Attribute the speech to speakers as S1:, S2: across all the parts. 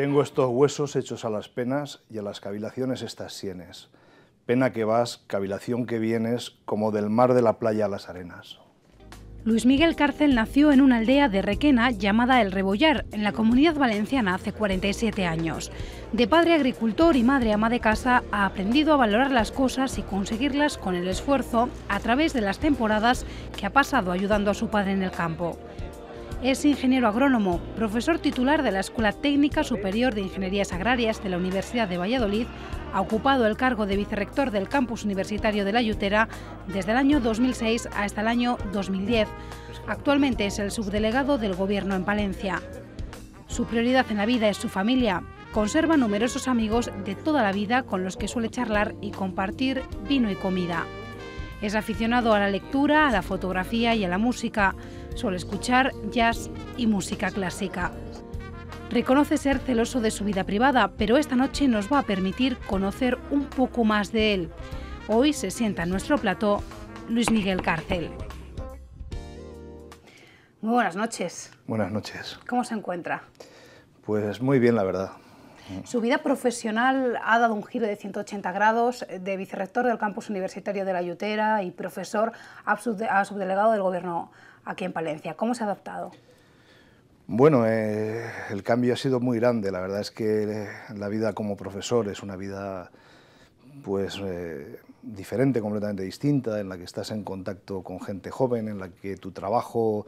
S1: Tengo estos huesos hechos a las penas y a las cavilaciones estas sienes. Pena que vas, cavilación que vienes, como del mar de la playa a las arenas.
S2: Luis Miguel Cárcel nació en una aldea de Requena llamada El Rebollar, en la comunidad valenciana, hace 47 años. De padre agricultor y madre ama de casa, ha aprendido a valorar las cosas y conseguirlas con el esfuerzo a través de las temporadas que ha pasado ayudando a su padre en el campo. Es ingeniero agrónomo, profesor titular de la Escuela Técnica Superior de Ingenierías Agrarias de la Universidad de Valladolid, ha ocupado el cargo de vicerrector del campus universitario de La Ayutera... desde el año 2006 hasta el año 2010. Actualmente es el subdelegado del Gobierno en Palencia. Su prioridad en la vida es su familia. Conserva numerosos amigos de toda la vida con los que suele charlar y compartir vino y comida. Es aficionado a la lectura, a la fotografía y a la música. Suele escuchar jazz y música clásica. Reconoce ser celoso de su vida privada, pero esta noche nos va a permitir conocer un poco más de él. Hoy se sienta en nuestro plató Luis Miguel Cárcel. Muy buenas noches.
S1: Buenas noches.
S2: ¿Cómo se encuentra?
S1: Pues muy bien, la verdad.
S2: Mm. Su vida profesional ha dado un giro de 180 grados eh, de vicerrector del campus universitario de La Yutera y profesor a, subdelegado del gobierno aquí en Palencia. ¿Cómo se ha adaptado?
S1: Bueno, eh, el cambio ha sido muy grande. La verdad es que eh, la vida como profesor es una vida pues diferente, completamente distinta, en la que estás en contacto con gente joven, en la que tu trabajo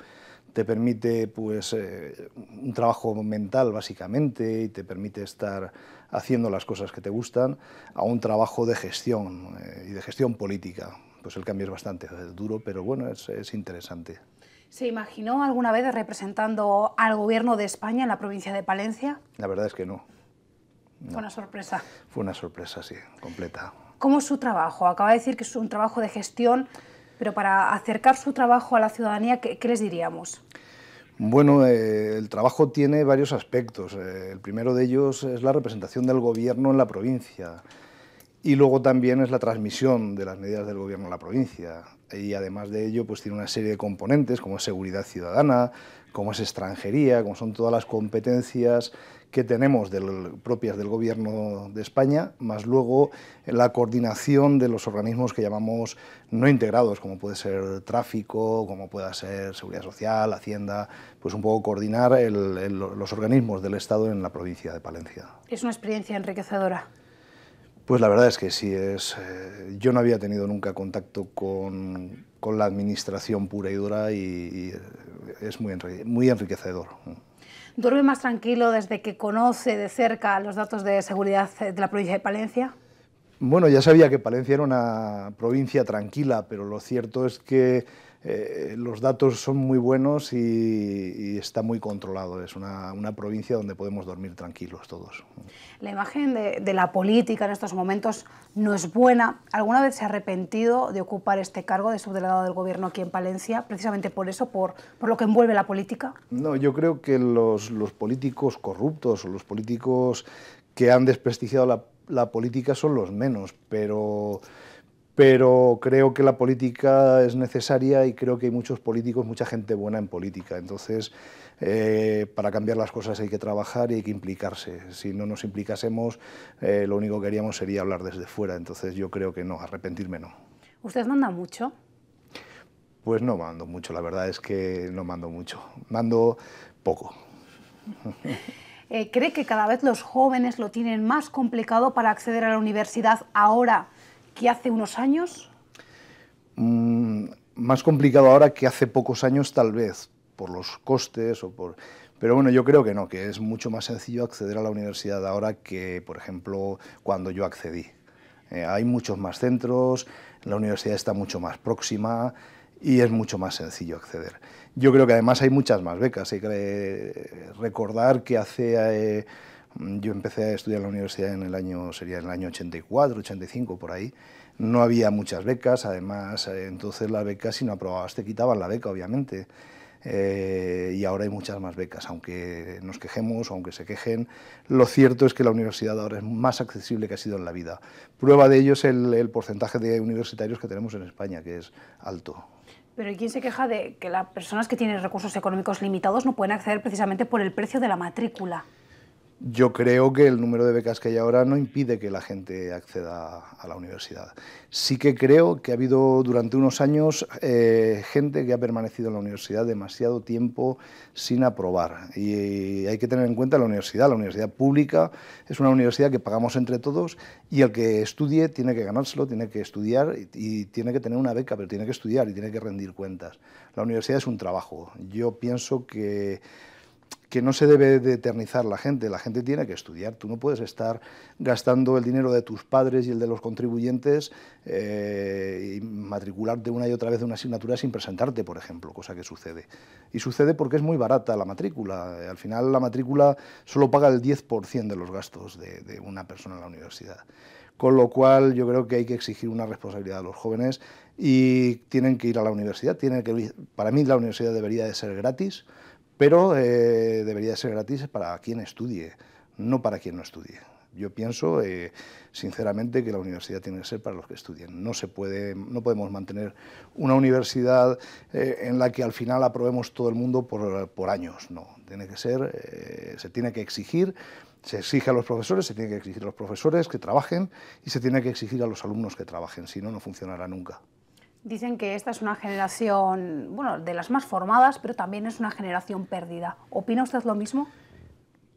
S1: te permite pues, eh, un trabajo mental básicamente y te permite estar haciendo las cosas que te gustan, a un trabajo de gestión eh, y de gestión política. Pues el cambio es bastante duro, pero bueno, es, interesante.
S2: ¿Se imaginó alguna vez representando al gobierno de España en la provincia de Palencia?
S1: La verdad es que no. no. Fue
S2: una sorpresa.
S1: Fue una sorpresa, sí, completa.
S2: ¿Cómo es su trabajo? Acaba de decir que es un trabajo de gestión pero para acercar su trabajo a la ciudadanía, ¿qué, les diríamos?
S1: Bueno, eh, el trabajo tiene varios aspectos. Eh, el primero de ellos es la representación del gobierno en la provincia y luego también es la transmisión de las medidas del gobierno a la provincia. Y además de ello, pues tiene una serie de componentes como seguridad ciudadana, como es extranjería, como son todas las competencias que tenemos propias del Gobierno de España, más luego la coordinación de los organismos que llamamos no integrados, como puede ser tráfico, como pueda ser seguridad social, hacienda, pues un poco coordinar los organismos del Estado en la provincia de Palencia.
S2: Es una experiencia enriquecedora.
S1: Pues la verdad es que sí, es, eh, yo no había tenido nunca contacto con, con la administración pura y dura y, eh, es muy, muy enriquecedor.
S2: ¿Duerme más tranquilo desde que conoce de cerca los datos de seguridad de la provincia de Palencia?
S1: Bueno, ya sabía que Palencia era una provincia tranquila, pero lo cierto es que eh, los datos son muy buenos y, está muy controlado. Es una, provincia donde podemos dormir tranquilos todos.
S2: La imagen de, la política en estos momentos no es buena. ¿Alguna vez se ha arrepentido de ocupar este cargo de subdelegado del gobierno aquí en Palencia, precisamente por eso, por, lo que envuelve la política?
S1: No, yo creo que los, políticos corruptos o los políticos que han desprestigiado la, la política son los menos, pero pero creo que la política es necesaria y creo que hay muchos políticos, mucha gente buena en política. Entonces, eh, para cambiar las cosas hay que trabajar y hay que implicarse. Si no nos implicásemos, eh, lo único que haríamos sería hablar desde fuera. Entonces, yo creo que no, arrepentirme no.
S2: ¿Usted manda mucho?
S1: Pues no mando mucho, la verdad es que no mando mucho. Mando poco.
S2: Eh, ¿Cree que cada vez los jóvenes lo tienen más complicado para acceder a la universidad ahora que hace unos años?
S1: Mm, más complicado ahora que hace pocos años tal vez, por los costes o por... Pero bueno, yo creo que no, que es mucho más sencillo acceder a la universidad ahora que, por ejemplo, cuando yo accedí. Eh, hay muchos más centros, la universidad está mucho más próxima y es mucho más sencillo acceder. Yo creo que además hay muchas más becas. Hay que recordar que hace... Eh, Mm, yo empecé a estudiar en la universidad en el año, sería el año 84, 85, por ahí. No había muchas becas, además, eh, entonces la beca, si no aprobabas, te quitaban la beca, obviamente. Eh, y ahora hay muchas más becas, aunque nos quejemos, aunque se quejen, lo cierto es que la universidad ahora es más accesible que ha sido en la vida. Prueba de ello es el, el porcentaje de universitarios que tenemos en España, que es alto.
S2: Pero ¿y quién se queja de que las personas que tienen recursos económicos limitados no pueden acceder precisamente por el precio de la matrícula?
S1: yo creo que el número de becas que hay ahora no impide que la gente acceda a la universidad. Sí que creo que ha habido durante unos años eh, gente que ha permanecido en la universidad demasiado tiempo sin aprobar. Y hay que tener en cuenta la universidad. La universidad pública es una universidad que pagamos entre todos y el que estudie tiene que ganárselo, tiene que estudiar y, y tiene que tener una beca, pero tiene que estudiar y tiene que rendir cuentas. La universidad es un trabajo. Yo pienso que que no se debe de eternizar la gente, la gente tiene que estudiar, tú no puedes estar gastando el dinero de tus padres y el de los contribuyentes eh, y matricularte una y otra vez de una asignatura sin presentarte, por ejemplo, cosa que sucede. Y sucede porque es muy barata la matrícula, eh, al final la matrícula solo paga el 10% de los gastos de, una persona en la universidad con lo cual yo creo que hay que exigir una responsabilidad a los jóvenes y tienen que ir a la universidad, tienen que para mí la universidad debería de ser gratis, pero eh, debería ser gratis para quien estudie, no para quien no estudie. Yo pienso, eh, sinceramente, que la universidad tiene que ser para los que estudien. No, se puede, no podemos mantener una universidad eh, en la que al final aprobemos todo el mundo por, por años. No, tiene que ser, se tiene que exigir, se exige a los profesores, se tiene que exigir a los profesores que trabajen y se tiene que exigir a los alumnos que trabajen, si no, no funcionará nunca.
S2: Dicen que esta es una generación, bueno, de las más formadas, pero también es una generación perdida. ¿Opina usted lo mismo?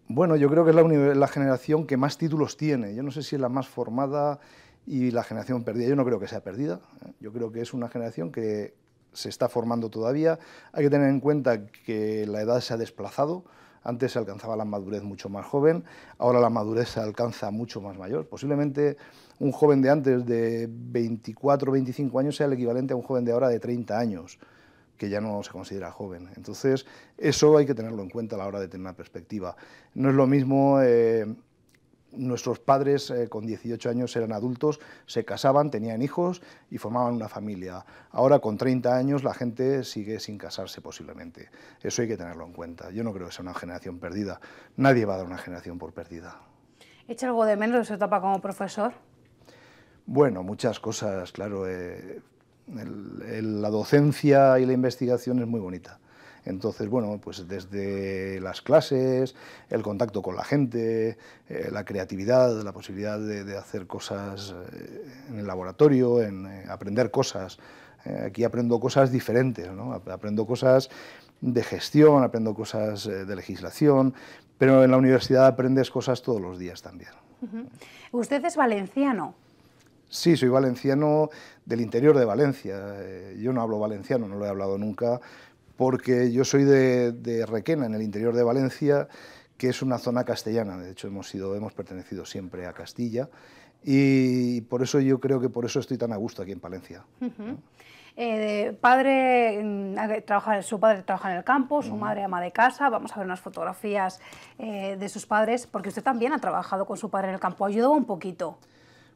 S1: Bueno, yo creo que es la, generación que más títulos tiene. Yo no sé si es la más formada y la generación perdida. Yo no creo que sea perdida. ¿eh? Yo creo que es una generación que se está formando todavía. Hay que tener en cuenta que la edad se ha desplazado. Antes se alcanzaba la madurez mucho más joven, ahora la madurez se alcanza mucho más mayor. Posiblemente un joven de antes de 24 o 25 años sea el equivalente a un joven de ahora de 30 años, que ya no se considera joven. Entonces, eso hay que tenerlo en cuenta a la hora de tener una perspectiva. No es lo mismo... Eh, nuestros padres eh, con 18 años eran adultos, se casaban, tenían hijos y formaban una familia. Ahora con 30 años la gente sigue sin casarse posiblemente. Eso hay que tenerlo en cuenta. Yo no creo que sea una generación perdida. Nadie va a dar una generación por perdida.
S2: ¿Echa algo de menos de su etapa como profesor?
S1: Bueno, muchas cosas, claro. Eh, la docencia y la investigación es muy bonita entonces, bueno, pues desde las clases, el contacto con la gente, eh, la creatividad, la posibilidad de, hacer cosas eh, en el laboratorio, en eh, aprender cosas. aquí aprendo cosas diferentes, ¿no? aprendo cosas de gestión, aprendo cosas de legislación, pero en la universidad aprendes cosas todos los días también.
S2: Usted es valenciano.
S1: Sí, soy valenciano del interior de Valencia. Yo no hablo valenciano, no lo he hablado nunca, porque yo soy de, Requena, en el interior de Valencia, que es una zona castellana, de hecho hemos, sido, hemos pertenecido siempre a Castilla, y por eso yo creo que por eso estoy tan a gusto aquí en Palencia.
S2: Eh, mm, su padre trabaja en el campo, su madre ama de casa, vamos a ver unas fotografías eh, de sus padres, porque usted también ha trabajado con su padre en el campo, ayudó un poquito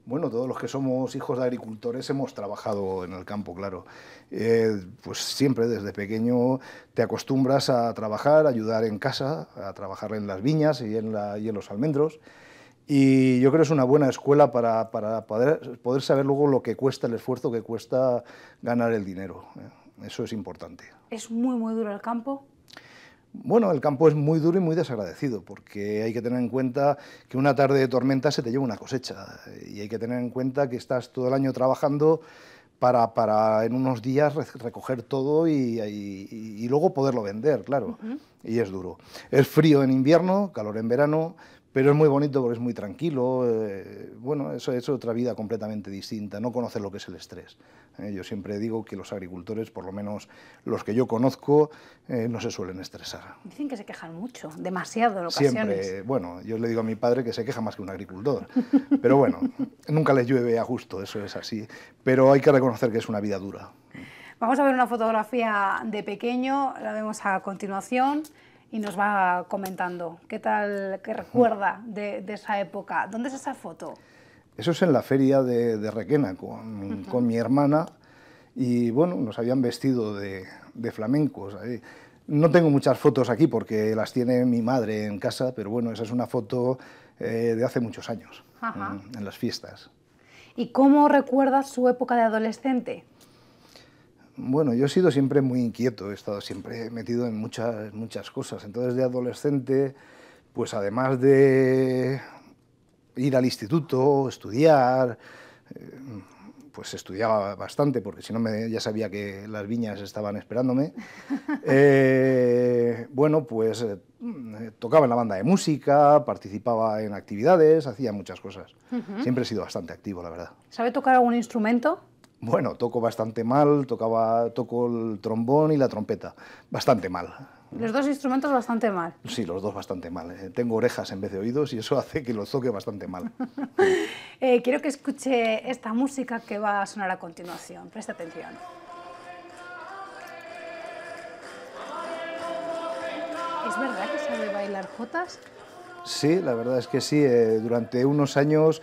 S1: bueno, todos los que somos hijos de agricultores hemos trabajado en el campo, claro. Eh, pues siempre desde pequeño te acostumbras a trabajar, a ayudar en casa, a trabajar en las viñas y en, los almendros. Y yo creo que es una buena escuela para, poder, poder, saber luego lo que cuesta el esfuerzo, que cuesta ganar el dinero. ¿eh? Eso es importante.
S2: ¿Es muy, muy duro el campo?
S1: Bueno, el campo es muy duro y muy desagradecido, porque hay que tener en cuenta que una tarde de tormenta se te lleva una cosecha y hay que tener en cuenta que estás todo el año trabajando para, en unos días recoger todo y, luego poderlo vender, claro, y es duro. Es frío en invierno, calor en verano, pero es muy bonito porque es muy tranquilo. Eh, bueno, eso es otra vida completamente distinta, no conocer lo que es el estrés. ¿eh? yo siempre digo que los agricultores, por lo menos los que yo conozco, eh, no se suelen estresar.
S2: Dicen que se quejan mucho, demasiado en ocasiones. Siempre,
S1: bueno, yo le digo a mi padre que se queja más que un agricultor. Pero bueno, nunca le llueve a gusto, eso es así. Pero hay que reconocer que es una vida dura.
S2: Vamos a ver una fotografía de pequeño, la vemos a continuación y nos va comentando qué tal, qué recuerda de, esa época. ¿Dónde es esa foto?
S1: Eso es en la feria de, Requena con, mi hermana y bueno, nos habían vestido de, flamencos. No tengo muchas fotos aquí porque las tiene mi madre en casa, pero bueno, esa es una foto eh, de hace muchos años, En, en las fiestas.
S2: ¿Y cómo recuerdas su época de adolescente?
S1: Bueno, yo he sido siempre muy inquieto, he estado siempre metido en muchas, muchas cosas. Entonces, de adolescente, pues además de ir al instituto, estudiar, eh, pues estudiaba bastante, porque si no ya sabía que las viñas estaban esperándome. Eh, bueno, pues eh, tocaba en la banda de música, participaba en actividades, hacía muchas cosas. Siempre he sido bastante activo, la verdad.
S2: ¿Sabe tocar algún instrumento?
S1: Bueno, toco bastante mal, tocaba, toco el trombón y la trompeta, bastante mal.
S2: Los dos instrumentos bastante mal.
S1: Sí, los dos bastante mal. Eh, tengo orejas en vez de oídos y eso hace que los toque bastante
S2: mal. Eh, quiero que escuche esta música que va a sonar a continuación. Presta atención. ¿Es verdad que sabe bailar jotas?
S1: Sí, la verdad es que sí. Eh, durante unos años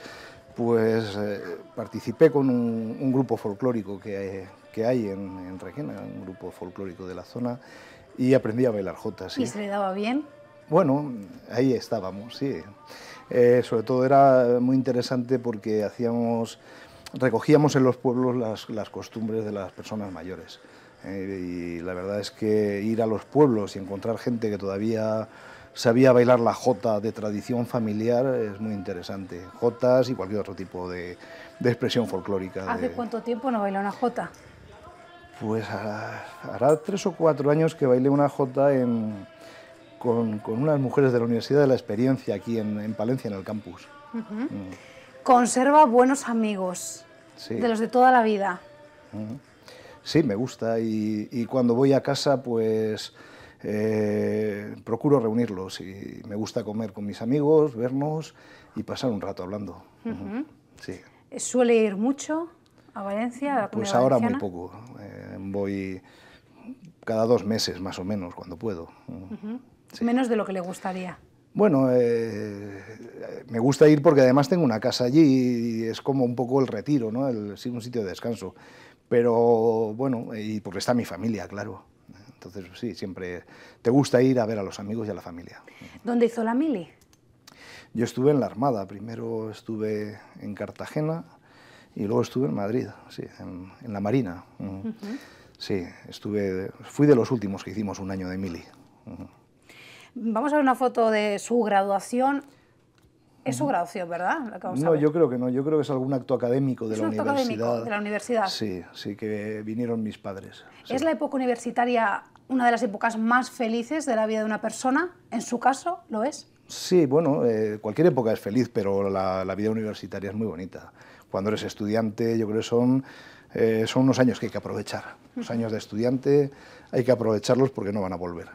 S1: pues eh, participé con un, grupo folclórico que, eh, hay en, en, un grupo folclórico de la zona, y aprendí a bailar jotas. ¿Y se
S2: le daba bien?
S1: Bueno, ahí estábamos, sí. Eh, sobre todo era muy interesante porque hacíamos, recogíamos en los pueblos las, costumbres de las personas mayores. y la verdad es que ir a los pueblos y encontrar gente que todavía sabía bailar la jota de tradición familiar, es muy interesante. Jotas y cualquier otro tipo de, de expresión folclórica. ¿Hace
S2: cuánto tiempo no baila una jota?
S1: Pues hará, tres o cuatro años que bailé una jota en, con, unas mujeres de la Universidad de la Experiencia aquí en, en Palencia, en el campus.
S2: Mm. Conserva buenos amigos, sí. de los de toda la vida.
S1: Sí, me gusta y, y cuando voy a casa pues eh, procuro reunirlos y me gusta comer con mis amigos, vernos y pasar un rato hablando. sí.
S2: Eh, ¿Suele ir mucho a Valencia? pues ahora muy poco.
S1: Eh, voy cada dos meses más o menos cuando puedo.
S2: Menos de lo que le gustaría.
S1: Bueno, me gusta ir porque además tengo una casa allí y es como un poco el retiro, ¿no? un sitio de descanso. Pero bueno, y porque está mi familia, claro. Entonces, sí, siempre te gusta ir a ver a los amigos y a la familia.
S2: ¿Dónde hizo la mili?
S1: Yo estuve en la Armada, primero estuve en Cartagena y luego estuve en Madrid, sí, en, la Marina. Sí, estuve, fui de los últimos que hicimos un año de mili.
S2: Vamos a ver una foto de su graduación es su graduación, ¿verdad? no, yo
S1: creo que no. Yo creo que es algún acto académico de es la un acto universidad. Académico de la universidad. Sí, sí, que vinieron mis padres. ¿Es
S2: la época universitaria una de las épocas más felices de la vida de una persona? ¿En su caso lo es?
S1: Sí, bueno, eh, cualquier época es feliz, pero la, vida universitaria es muy bonita. Cuando eres estudiante, yo creo que son eh, son unos años que hay que aprovechar. Los años de estudiante hay que aprovecharlos porque no van a volver.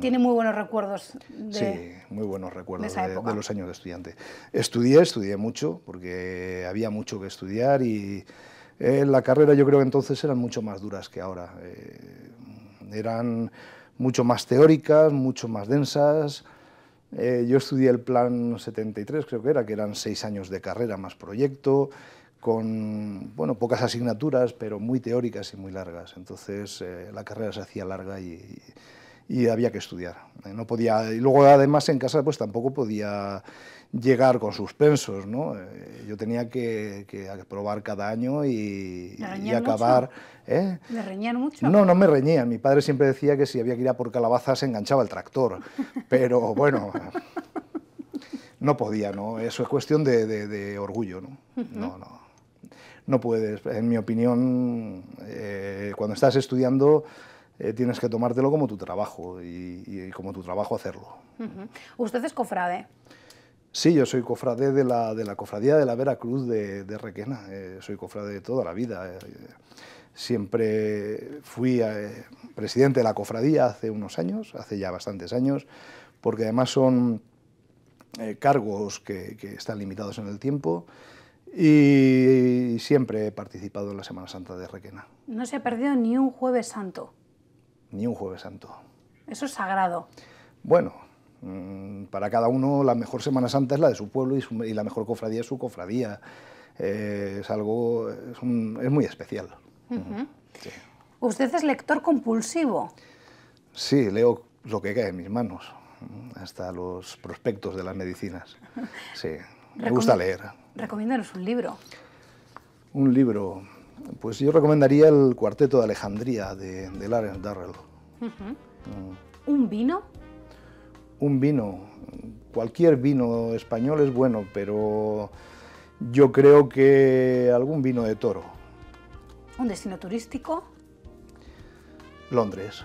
S2: Tiene muy buenos recuerdos. De,
S1: sí, muy buenos recuerdos de, los años de estudiante. Estudié, estudié mucho, porque había mucho que estudiar y eh, la carrera yo creo que entonces eran mucho más duras que ahora. Eh, eran mucho más teóricas, mucho más densas. Eh, yo estudié el plan 73, creo que era, que eran seis años de carrera más proyecto, con bueno, pocas asignaturas, pero muy teóricas y muy largas. Entonces la carrera se hacía larga y y había que estudiar. Eh, no podía, y luego además en casa pues tampoco podía llegar con suspensos, ¿no? Eh, yo tenía que, que aprobar cada año y, acabar... ¿eh?
S2: ¿Me reñían mucho? No,
S1: no me reñían. Mi padre siempre decía que si había que ir a por calabazas se enganchaba el tractor, pero bueno... no podía, ¿no? Eso es cuestión de, orgullo, ¿no? No, no. No puedes. En mi opinión, cuando estás estudiando, eh, tienes que tomártelo como tu trabajo y, como tu trabajo hacerlo.
S2: ¿Usted es cofrade?
S1: Sí, yo soy cofrade de la, cofradía de la Veracruz de, de Requena, eh, soy cofrade de toda la vida. Eh, siempre fui presidente de la cofradía hace unos años, hace ya bastantes años, porque además son cargos que, que están limitados en el tiempo y siempre he participado en la Semana Santa de Requena.
S2: No se ha perdido ni un jueves santo
S1: ni un jueves santo.
S2: Eso es sagrado.
S1: Bueno, mm, para cada uno la mejor Semana Santa es la de su pueblo y, la mejor cofradía es su cofradía. Eh, es algo, es, muy especial.
S2: Usted es lector compulsivo.
S1: Sí, leo lo que cae en mis manos, hasta los prospectos de las medicinas. Sí, me gusta leer.
S2: Recomiéndanos un libro.
S1: Un libro, pues yo recomendaría el cuarteto de Alejandría de, de Darrell. ¿Un vino? Un vino. Cualquier vino español es bueno, pero yo creo que algún vino de toro.
S2: ¿Un destino turístico? Londres.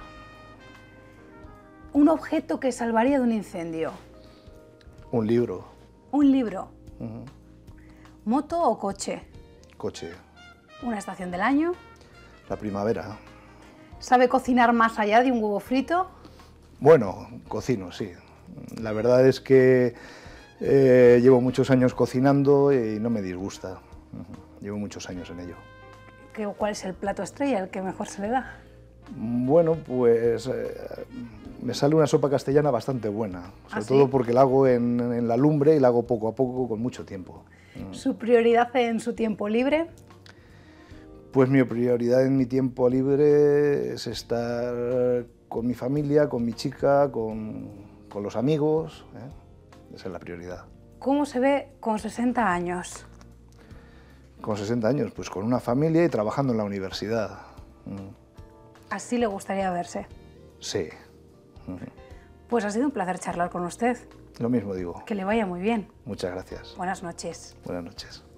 S2: ¿Un objeto que salvaría de un incendio? Un libro. ¿Un libro? ¿Moto o coche? Coche. Una estación del año.
S1: La primavera.
S2: ¿Sabe cocinar más allá de un huevo frito?
S1: Bueno, cocino, sí. La verdad es que eh, llevo muchos años cocinando y no me disgusta. Llevo muchos años en ello.
S2: ¿Cuál es el plato estrella, el que mejor se le da?
S1: Bueno, pues eh, me sale una sopa castellana bastante buena, ¿Ah, sobre todo porque la hago en, en, la lumbre y la hago poco a poco con mucho tiempo.
S2: ¿Su prioridad en su tiempo libre?
S1: Pues mi prioridad en mi tiempo libre es estar con mi familia, con mi chica, con, los amigos.
S2: ¿eh?
S1: Esa es la prioridad.
S2: ¿Cómo se ve con 60 años?
S1: Con 60 años, pues con una familia y trabajando en la universidad. Mm.
S2: ¿Así le gustaría verse?
S1: Sí. Mm.
S2: Pues ha sido un placer charlar con usted.
S1: Lo mismo digo.
S2: Que le vaya muy bien.
S1: Muchas gracias.
S2: Buenas noches.
S1: Buenas noches.